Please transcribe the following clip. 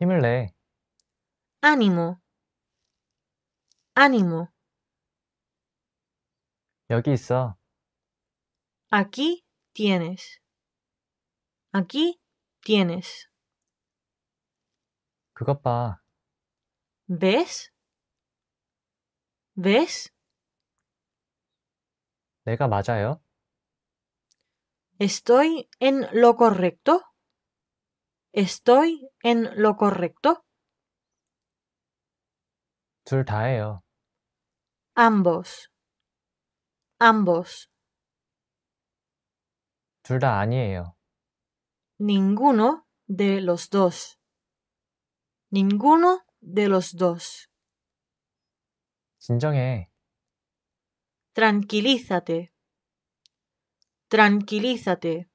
힘을 내. 아니모. 아니모. 여기 있어. Aquí tienes. Aquí tienes. 그것 봐. ¿Ves? ¿Ves? 내가 맞아요? Estoy en lo correcto? ¿Estoy en lo correcto? Ambos. Ambos. Ninguno de los dos. Ninguno de los dos. 진정해. Tranquilízate. Tranquilízate.